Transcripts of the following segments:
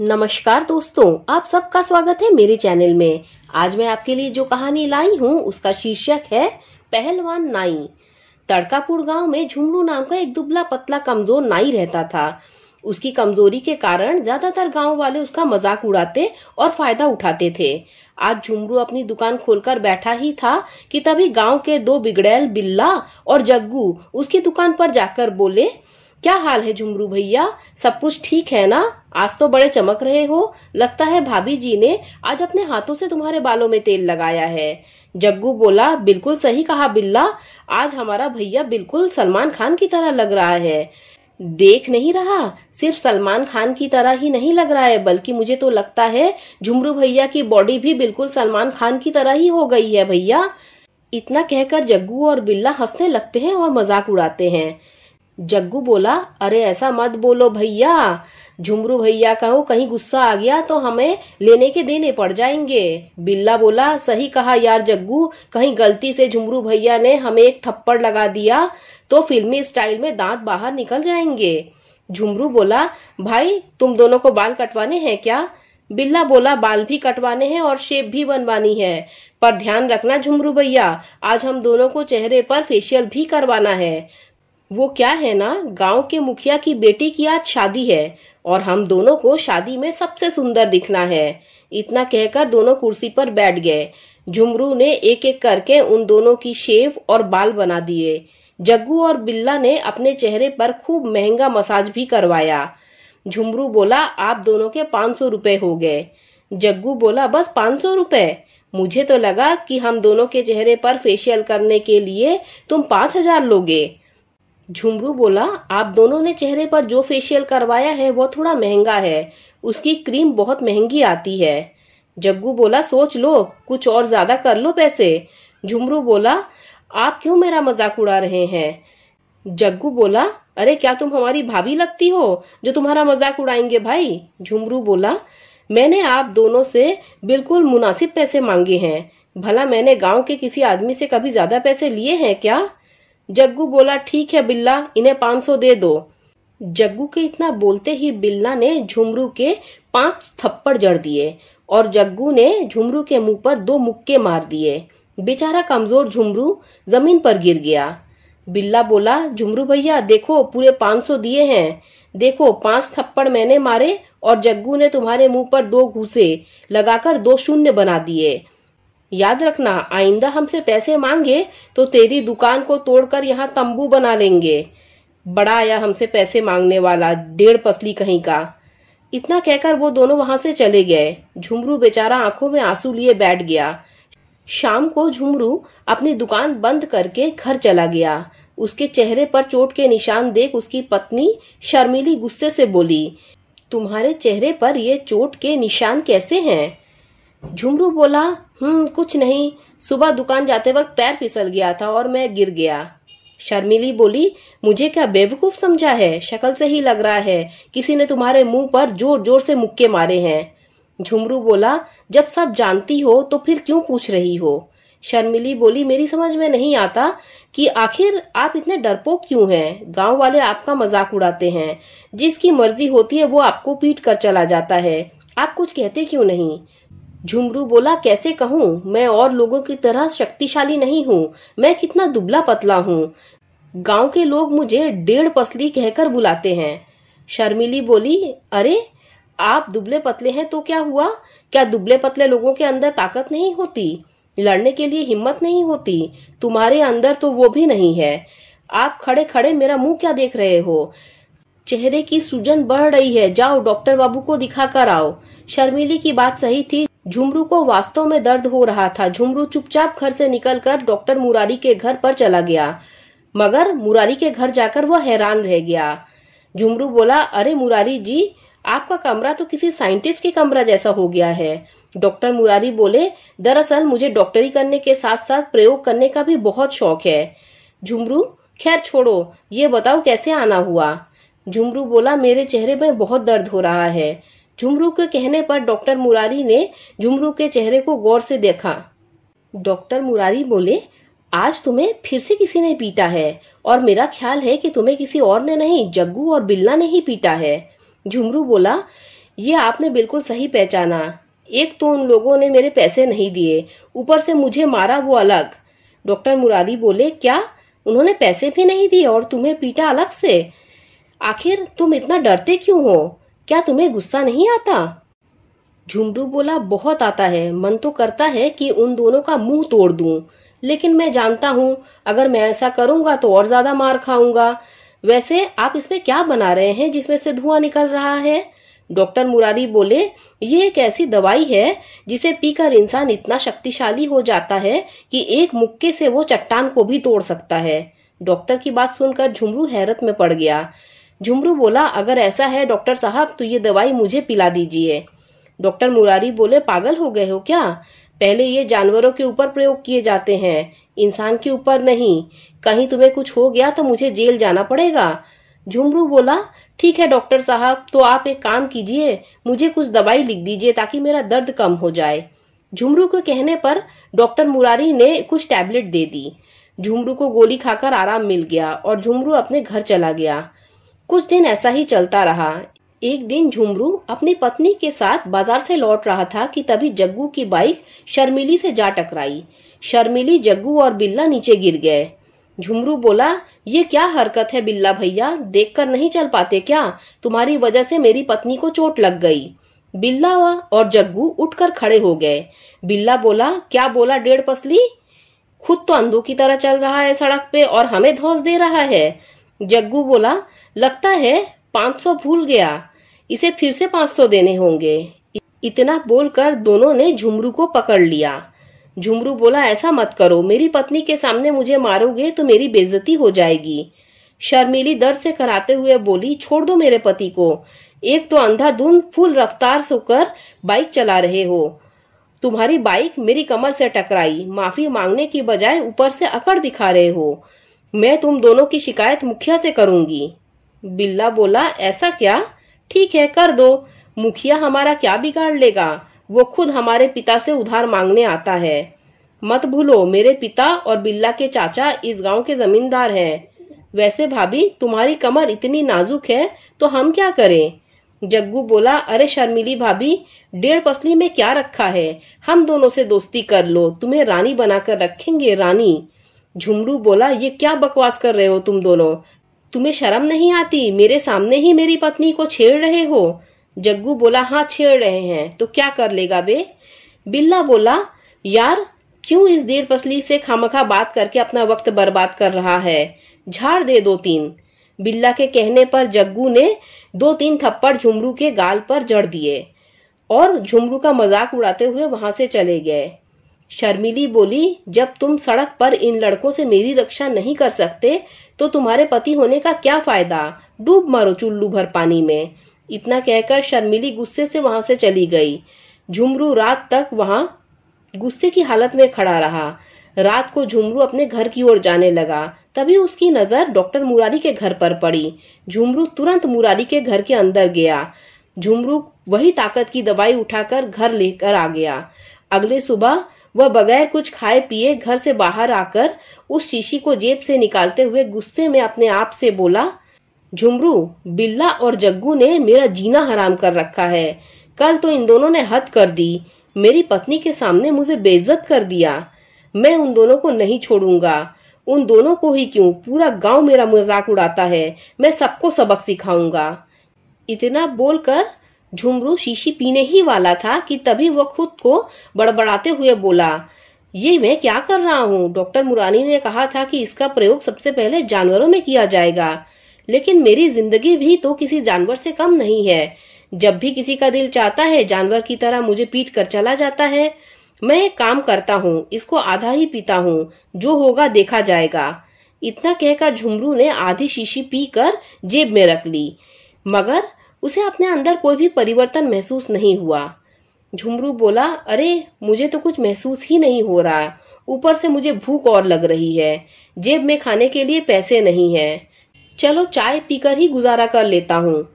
नमस्कार दोस्तों आप सबका स्वागत है मेरे चैनल में आज मैं आपके लिए जो कहानी लाई हूँ उसका शीर्षक है पहलवान नाई तड़कापुर गांव में झुमरू नाम का एक दुबला पतला कमजोर नाई रहता था उसकी कमजोरी के कारण ज्यादातर गांव वाले उसका मजाक उड़ाते और फायदा उठाते थे आज झुमरू अपनी दुकान खोलकर बैठा ही था कि तभी गांव के दो बिगड़ैल बिल्ला और जग्गू उसकी दुकान पर जाकर बोले क्या हाल है झुमरू भैया सब कुछ ठीक है ना आज तो बड़े चमक रहे हो लगता है भाभी जी ने आज अपने हाथों से तुम्हारे बालों में तेल लगाया है जग्गू बोला बिल्कुल सही कहा बिल्ला आज हमारा भैया बिल्कुल सलमान खान की तरह लग रहा है देख नहीं रहा सिर्फ सलमान खान की तरह ही नहीं लग रहा है बल्कि मुझे तो लगता है झुमरू भैया की बॉडी भी बिल्कुल सलमान खान की तरह ही हो गई है भैया इतना कहकर जग्गू और बिल्ला हंसने लगते हैं और मजाक उड़ाते हैं जग्गू बोला अरे ऐसा मत बोलो भैया झुमरू भैया कहो कहीं गुस्सा आ गया तो हमें लेने के देने पड़ जाएंगे बिल्ला बोला सही कहा यार जग्गू कहीं गलती से झुमरू भैया ने हमें एक थप्पड़ लगा दिया तो फिल्मी स्टाइल में दांत बाहर निकल जाएंगे झुमरू बोला भाई तुम दोनों को बाल कटवाने हैं क्या बिल्ला बोला बाल भी कटवाने हैं और शेप भी बनवानी है पर ध्यान रखना झुमरू भैया आज हम दोनों को चेहरे पर फेशियल भी करवाना है वो क्या है ना गांव के मुखिया की बेटी की आज शादी है और हम दोनों को शादी में सबसे सुंदर दिखना है इतना कहकर दोनों कुर्सी पर बैठ गए झुमरू ने एक एक करके उन दोनों की शेव और बाल बना दिए जग्गू और बिल्ला ने अपने चेहरे पर खूब महंगा मसाज भी करवाया झुमरू बोला आप दोनों के पाँच सौ रूपए हो गए जग्गू बोला बस पाँच सौ रूपए मुझे तो लगा कि हम दोनों के चेहरे पर फेशियल करने के लिए तुम पाँच हजार लोगे झुमरू बोला आप दोनों ने चेहरे पर जो फेशियल करवाया है वो थोड़ा महंगा है उसकी क्रीम बहुत महंगी आती है जग्गू बोला सोच लो कुछ और ज्यादा कर लो पैसे झुमरू बोला आप क्यों मेरा मजाक उड़ा रहे हैं जग्गू बोला अरे क्या तुम हमारी भाभी लगती हो जो तुम्हारा मजाक उड़ाएंगे भाई झुमरू बोला मैंने आप दोनों से बिल्कुल मुनासिब पैसे मांगे हैं भला मैंने गांव के किसी आदमी से कभी ज्यादा पैसे लिए हैं क्या जग्गू बोला ठीक है बिल्ला इन्हें पाँच सौ दे दो जग्गू के इतना बोलते ही बिल्ला ने झुमरू के पांच थप्पड़ जड़ दिए और जग्गू ने झुमरू के मुंह पर दो मुक्के मार दिए बेचारा कमजोर झुमरू जमीन पर गिर गया बिल्ला बोला झुमरू भैया देखो पूरे पांच सौ दिए हैं देखो पांच थप्पड़ मैंने मारे और जग्गू ने तुम्हारे मुंह पर दो घूसे लगाकर दो शून्य बना दिए याद रखना आइंदा हमसे पैसे मांगे तो तेरी दुकान को तोड़कर यहाँ तंबू बना लेंगे बड़ा आया हमसे पैसे मांगने वाला डेढ़ पसली कहीं का इतना कहकर वो दोनों वहां से चले गए झुमरू बेचारा आंखों में आंसू लिए बैठ गया शाम को झुमरू अपनी दुकान बंद करके घर चला गया उसके चेहरे पर चोट के निशान देख उसकी पत्नी शर्मिली गुस्से से बोली तुम्हारे चेहरे पर ये चोट के निशान कैसे हैं झुमरू बोला हम्म कुछ नहीं सुबह दुकान जाते वक्त पैर फिसल गया था और मैं गिर गया शर्मिली बोली मुझे क्या बेवकूफ समझा है शक्ल से ही लग रहा है किसी ने तुम्हारे मुंह पर जोर जोर से मुक्के मारे हैं झुमरू बोला जब सब जानती हो तो फिर क्यों पूछ रही हो शर्मिली बोली मेरी समझ में नहीं आता कि आखिर आप इतने डरपोक क्यों हैं गांव वाले आपका मजाक उड़ाते हैं जिसकी मर्जी होती है वो आपको पीट कर चला जाता है आप कुछ कहते क्यों नहीं झुमरू बोला कैसे कहूँ मैं और लोगों की तरह शक्तिशाली नहीं हूँ मैं कितना दुबला पतला हूँ गांव के लोग मुझे डेढ़ पसली कहकर बुलाते हैं शर्मिली बोली अरे आप दुबले पतले हैं तो क्या हुआ क्या दुबले पतले लोगों के अंदर ताकत नहीं होती लड़ने के लिए हिम्मत नहीं होती तुम्हारे अंदर तो वो भी नहीं है आप खड़े खड़े मेरा मुंह क्या देख रहे हो चेहरे की सूजन बढ़ रही है जाओ डॉक्टर बाबू को दिखा कर आओ शर्मिली की बात सही थी झुमरू को वास्तव में दर्द हो रहा था झुमरू चुपचाप घर से निकलकर डॉक्टर मुरारी के घर पर चला गया मगर मुरारी के घर जाकर वह हैरान रह गया झुमरू बोला अरे मुरारी जी आपका कमरा तो किसी साइंटिस्ट के कमरा जैसा हो गया है डॉक्टर मुरारी बोले दरअसल मुझे डॉक्टरी करने के साथ साथ प्रयोग करने का भी बहुत शौक है झुमरू खैर छोड़ो ये बताओ कैसे आना हुआ झुमरू बोला मेरे चेहरे में बहुत दर्द हो रहा है झुमरू के कहने पर डॉक्टर मुरारी ने झुमरू के चेहरे को गौर से देखा डॉक्टर मुरारी बोले आज तुम्हें फिर से किसी ने पीटा है और मेरा ख्याल है कि तुम्हें किसी और ने नहीं जग्गू और बिल्ला ने ही पीटा है झुमरू बोला ये आपने बिल्कुल सही पहचाना एक तो उन लोगों ने मेरे पैसे नहीं दिए ऊपर से मुझे मारा वो अलग डॉक्टर मुरारी बोले क्या उन्होंने पैसे भी नहीं दिए और तुम्हें पीटा अलग से आखिर तुम इतना डरते क्यों हो क्या तुम्हें गुस्सा नहीं आता झुमरू बोला बहुत आता है मन तो करता है कि उन दोनों का मुंह तोड़ दूं लेकिन मैं जानता हूं अगर मैं ऐसा करूंगा तो और ज्यादा मार खाऊंगा वैसे आप इसमें क्या बना रहे हैं जिसमें से धुआं निकल रहा है डॉक्टर मुरारी बोले ये एक ऐसी दवाई है जिसे पीकर इंसान इतना शक्तिशाली हो जाता है कि एक मुक्के से वो चट्टान को भी तोड़ सकता है डॉक्टर की बात सुनकर झुमरू हैरत में पड़ गया झुमरू बोला अगर ऐसा है डॉक्टर साहब तो ये दवाई मुझे पिला दीजिए डॉक्टर मुरारी बोले पागल हो गए हो क्या पहले ये जानवरों के ऊपर प्रयोग किए जाते हैं इंसान के ऊपर नहीं कहीं तुम्हें कुछ हो गया तो मुझे जेल जाना पड़ेगा झुमरू बोला ठीक है डॉक्टर साहब तो आप एक काम कीजिए मुझे कुछ दवाई लिख दीजिए ताकि मेरा दर्द कम हो जाए झुमरू के कहने पर डॉक्टर मुरारी ने कुछ टैबलेट दे दी झुमरू को गोली खाकर आराम मिल गया और झुमरू अपने घर चला गया कुछ दिन ऐसा ही चलता रहा एक दिन झुमरू अपनी पत्नी के साथ बाजार से लौट रहा था कि तभी जग्गू की बाइक शर्मिली से जा टकराई शर्मिली जग्गू और बिल्ला नीचे गिर गए झुमरू बोला ये क्या हरकत है बिल्ला भैया देखकर नहीं चल पाते क्या तुम्हारी वजह से मेरी पत्नी को चोट लग गई बिल्ला और जग्गू उठकर खड़े हो गए बिल्ला बोला क्या बोला डेढ़ पसली खुद तो अंधों की तरह चल रहा है सड़क पे और हमें धोस दे रहा है जग्गू बोला लगता है पाँच सौ भूल गया इसे फिर से पाँच सौ देने होंगे इतना बोलकर दोनों ने झुमरू को पकड़ लिया झुमरू बोला ऐसा मत करो मेरी पत्नी के सामने मुझे मारोगे तो मेरी बेजती हो जाएगी शर्मिली दर्द से कराते हुए बोली छोड़ दो मेरे पति को एक तो अंधाधुन फुल रफ्तार सोकर बाइक चला रहे हो तुम्हारी बाइक मेरी कमर से टकराई माफी मांगने की बजाय ऊपर से अकड़ दिखा रहे हो मैं तुम दोनों की शिकायत मुखिया से करूंगी बिल्ला बोला ऐसा क्या ठीक है कर दो मुखिया हमारा क्या बिगाड़ लेगा वो खुद हमारे पिता से उधार मांगने आता है मत भूलो मेरे पिता और बिल्ला के चाचा इस गांव के जमींदार हैं। वैसे भाभी तुम्हारी कमर इतनी नाजुक है तो हम क्या करें जग्गू बोला अरे शर्मिली भाभी डेढ़ पसली में क्या रखा है हम दोनों से दोस्ती कर लो तुम्हें रानी बनाकर रखेंगे रानी झुमरू बोला ये क्या बकवास कर रहे हो तुम दोनों तुम्हें शर्म नहीं आती मेरे सामने ही मेरी पत्नी को छेड़ रहे हो जग्गू बोला हाँ छेड़ रहे हैं तो क्या कर लेगा बे बिल्ला बोला यार क्यों इस देर पसली से खामखा बात करके अपना वक्त बर्बाद कर रहा है झाड़ दे दो तीन बिल्ला के कहने पर जग्गू ने दो तीन थप्पड़ झुमरू के गाल पर जड़ दिए और झुमरू का मजाक उड़ाते हुए वहां से चले गए शर्मिली बोली जब तुम सड़क पर इन लड़कों से मेरी रक्षा नहीं कर सकते तो तुम्हारे पति होने का क्या फायदा डूब मारो चुल्लू भर पानी में इतना कहकर शर्मिली गुस्से से वहां से चली गई झुमरू रात तक वहां गुस्से की हालत में खड़ा रहा रात को झुमरू अपने घर की ओर जाने लगा तभी उसकी नजर डॉक्टर मुरारी के घर पर पड़ी झुमरू तुरंत मुरारी के घर के अंदर गया झुमरू वही ताकत की दवाई उठाकर घर लेकर आ गया अगले सुबह वह बगैर कुछ खाए पिए घर से बाहर आकर उस शीशी को जेब से निकालते हुए गुस्से में अपने आप से बोला झुमरू बिल्ला और जग्गू ने मेरा जीना हराम कर रखा है कल तो इन दोनों ने हद कर दी मेरी पत्नी के सामने मुझे बेइज्जत कर दिया मैं उन दोनों को नहीं छोड़ूंगा उन दोनों को ही क्यों पूरा गांव मेरा मजाक उड़ाता है मैं सबको सबक सिखाऊंगा इतना बोलकर झुमरू शीशी पीने ही वाला था कि तभी वह खुद को बड़बड़ाते हुए बोला ये मैं क्या कर रहा हूँ डॉक्टर मुरानी ने कहा था कि इसका प्रयोग सबसे पहले जानवरों में किया जाएगा लेकिन मेरी जिंदगी भी तो किसी जानवर से कम नहीं है जब भी किसी का दिल चाहता है जानवर की तरह मुझे पीट कर चला जाता है मैं एक काम करता हूँ इसको आधा ही पीता हूँ जो होगा देखा जाएगा इतना कहकर झुमरू ने आधी शीशी पी कर जेब में रख ली मगर उसे अपने अंदर कोई भी परिवर्तन महसूस नहीं हुआ झुमरू बोला अरे मुझे तो कुछ महसूस ही नहीं हो रहा ऊपर से मुझे भूख और लग रही है जेब में खाने के लिए पैसे नहीं है चलो चाय पीकर ही गुजारा कर लेता हूँ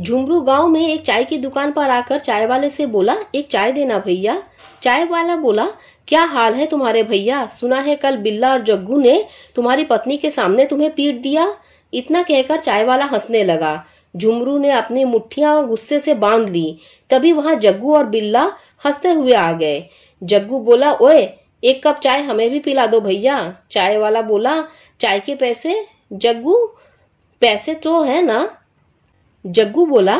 झुमरू गांव में एक चाय की दुकान पर आकर चाय वाले से बोला एक चाय देना भैया चाय वाला बोला क्या हाल है तुम्हारे भैया सुना है कल बिल्ला और जग्गू ने तुम्हारी पत्नी के सामने तुम्हें पीट दिया इतना कहकर चाय वाला हंसने लगा झुमरू ने अपनी मुठ्ठिया गुस्से से बांध ली तभी वहां जग्गू और बिल्ला हंसते हुए आ गए जग्गू बोला ओए एक कप चाय हमें भी पिला दो भैया चाय वाला बोला चाय के पैसे जग्गू पैसे तो है ना जग्गू बोला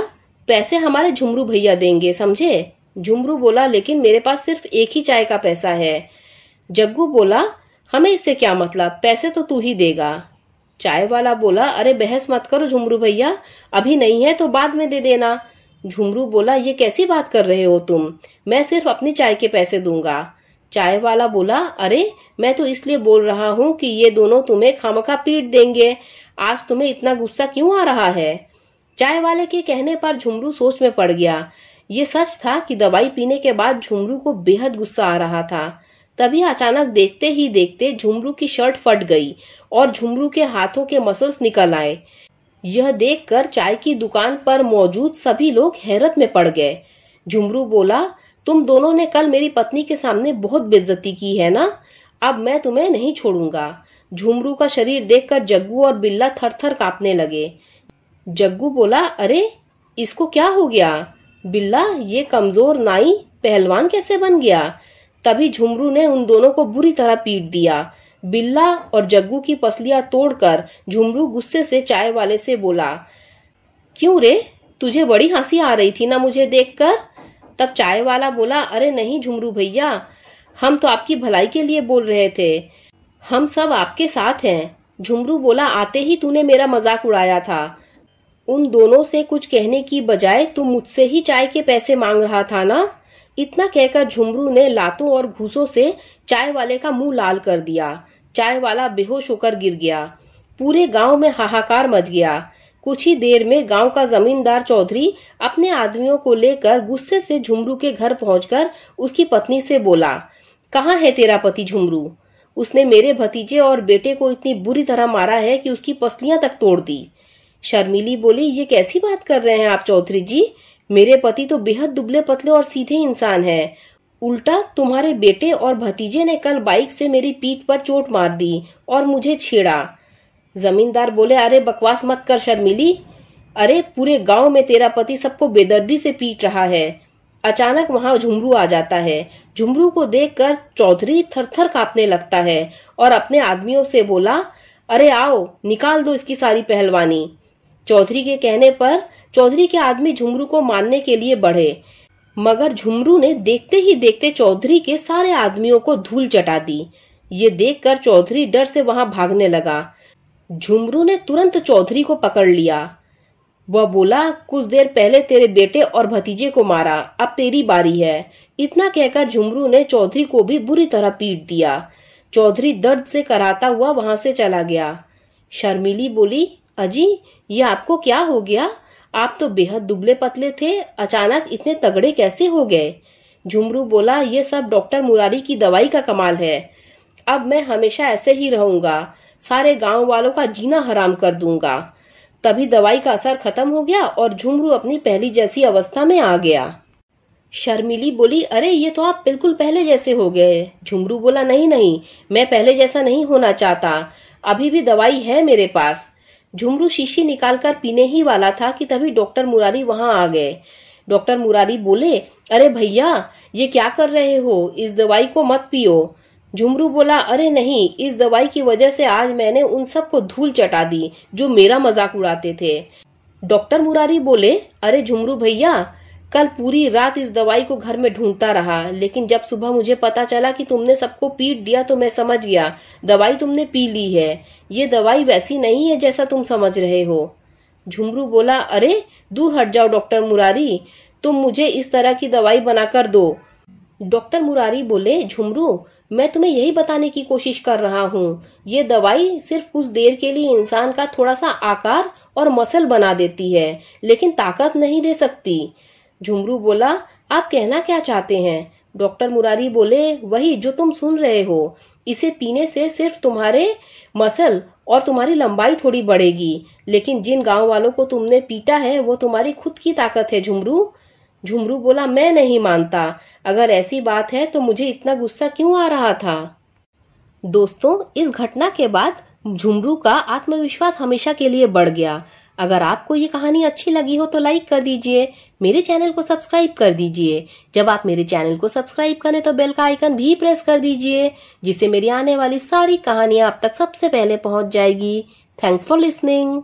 पैसे हमारे झुमरू भैया देंगे समझे झुमरू बोला लेकिन मेरे पास सिर्फ एक ही चाय का पैसा है जग्गू बोला हमें इससे क्या मतलब पैसे तो तू ही देगा चाय वाला बोला अरे बहस मत करो झुमरू भैया अभी नहीं है तो बाद में दे देना झुमरू बोला ये कैसी बात कर रहे हो तुम मैं सिर्फ अपनी चाय के पैसे दूंगा चाय वाला बोला अरे मैं तो इसलिए बोल रहा हूँ कि ये दोनों तुम्हें खामखा पीट देंगे आज तुम्हें इतना गुस्सा क्यों आ रहा है चाय वाले के कहने पर झुमरू सोच में पड़ गया ये सच था कि दवाई पीने के बाद झुमरू को बेहद गुस्सा आ रहा था तभी अचानक देखते ही देखते झुमरू की शर्ट फट गई और झुमरू के हाथों के मसल्स निकल आए यह देखकर चाय की दुकान पर मौजूद सभी लोग हैरत में पड़ गए झुमरू बोला तुम दोनों ने कल मेरी पत्नी के सामने बहुत बेजती की है ना अब मैं तुम्हें नहीं छोड़ूंगा झुमरू का शरीर देखकर जग्गू और बिल्ला थर थर कापने लगे जग्गू बोला अरे इसको क्या हो गया बिल्ला ये कमजोर नाई पहलवान कैसे बन गया तभी झुमरू ने उन दोनों को बुरी तरह पीट दिया बिल्ला और जग्गू की पसलियां तोड़कर झुमरू गुस्से से चाय वाले से बोला क्यों रे तुझे बड़ी हंसी आ रही थी ना मुझे देखकर तब चाय वाला बोला अरे नहीं झुमरू भैया हम तो आपकी भलाई के लिए बोल रहे थे हम सब आपके साथ हैं झुमरू बोला आते ही तूने मेरा मजाक उड़ाया था उन दोनों से कुछ कहने की बजाय तू मुझसे ही चाय के पैसे मांग रहा था ना इतना कहकर झुमरू ने लातों और घूसों से चाय वाले का मुंह लाल कर दिया चाय वाला बेहोश होकर गिर गया पूरे गांव में हाहाकार मच गया कुछ ही देर में गांव का जमींदार चौधरी अपने आदमियों को लेकर गुस्से से झुमरू के घर पहुंचकर उसकी पत्नी से बोला कहाँ है तेरा पति झुमरू उसने मेरे भतीजे और बेटे को इतनी बुरी तरह मारा है कि उसकी पसलियां तक तोड़ दी शर्मिली बोली ये कैसी बात कर रहे हैं आप चौधरी जी मेरे पति तो बेहद दुबले पतले और सीधे इंसान है उल्टा तुम्हारे बेटे और भतीजे ने कल बाइक से मेरी पीठ पर चोट मार दी और मुझे छेड़ा जमींदार बोले अरे बकवास मत कर शर्मिली अरे पूरे गांव में तेरा पति सबको बेदर्दी से पीट रहा है अचानक वहां झुमरू आ जाता है झुमरू को देखकर चौधरी थरथर कांपने लगता है और अपने आदमियों से बोला अरे आओ निकाल दो इसकी सारी पहलवानी चौधरी के कहने पर चौधरी के आदमी झुमरू को मारने के लिए बढ़े मगर झुमरू ने देखते ही देखते चौधरी के सारे आदमियों को धूल चटा दी ये देखकर चौधरी डर से वहां भागने लगा झुमरू ने तुरंत चौधरी को पकड़ लिया वह बोला कुछ देर पहले तेरे बेटे और भतीजे को मारा अब तेरी बारी है इतना कहकर झुमरू ने चौधरी को भी बुरी तरह पीट दिया चौधरी दर्द से कराता हुआ वहां से चला गया शर्मिली बोली अजी ये आपको क्या हो गया आप तो बेहद दुबले पतले थे अचानक इतने तगड़े कैसे हो गए झुमरू बोला ये सब डॉक्टर मुरारी की दवाई का कमाल है अब मैं हमेशा ऐसे ही रहूंगा सारे गांव वालों का जीना हराम कर दूंगा तभी दवाई का असर खत्म हो गया और झुमरू अपनी पहली जैसी अवस्था में आ गया शर्मिली बोली अरे ये तो आप बिल्कुल पहले जैसे हो गए झुमरू बोला नहीं नहीं मैं पहले जैसा नहीं होना चाहता अभी भी दवाई है मेरे पास झुमरू शीशी निकालकर पीने ही वाला था कि तभी डॉक्टर मुरारी वहां आ गए डॉक्टर मुरारी बोले अरे भैया ये क्या कर रहे हो इस दवाई को मत पियो झुमरू बोला अरे नहीं इस दवाई की वजह से आज मैंने उन सबको धूल चटा दी जो मेरा मजाक उड़ाते थे डॉक्टर मुरारी बोले अरे झुमरू भैया कल पूरी रात इस दवाई को घर में ढूंढता रहा लेकिन जब सुबह मुझे पता चला कि तुमने सबको पीट दिया तो मैं समझ गया दवाई तुमने पी ली है ये दवाई वैसी नहीं है जैसा तुम समझ रहे हो झुमरू बोला अरे दूर हट जाओ डॉक्टर मुरारी तुम मुझे इस तरह की दवाई बनाकर दो डॉक्टर मुरारी बोले झुमरू मैं तुम्हें यही बताने की कोशिश कर रहा हूँ ये दवाई सिर्फ कुछ देर के लिए इंसान का थोड़ा सा आकार और मसल बना देती है लेकिन ताकत नहीं दे सकती झुमरू बोला आप कहना क्या चाहते हैं डॉक्टर मुरारी बोले वही जो तुम सुन रहे हो इसे पीने से सिर्फ तुम्हारे मसल और तुम्हारी लंबाई थोड़ी बढ़ेगी लेकिन जिन गांव वालों को तुमने पीटा है वो तुम्हारी खुद की ताकत है झुमरू झुमरू बोला मैं नहीं मानता अगर ऐसी बात है तो मुझे इतना गुस्सा क्यों आ रहा था दोस्तों इस घटना के बाद झुमरू का आत्मविश्वास हमेशा के लिए बढ़ गया अगर आपको ये कहानी अच्छी लगी हो तो लाइक कर दीजिए मेरे चैनल को सब्सक्राइब कर दीजिए जब आप मेरे चैनल को सब्सक्राइब करें तो बेल का आइकन भी प्रेस कर दीजिए जिससे मेरी आने वाली सारी कहानियां आप तक सबसे पहले पहुंच जाएगी थैंक्स फॉर लिसनिंग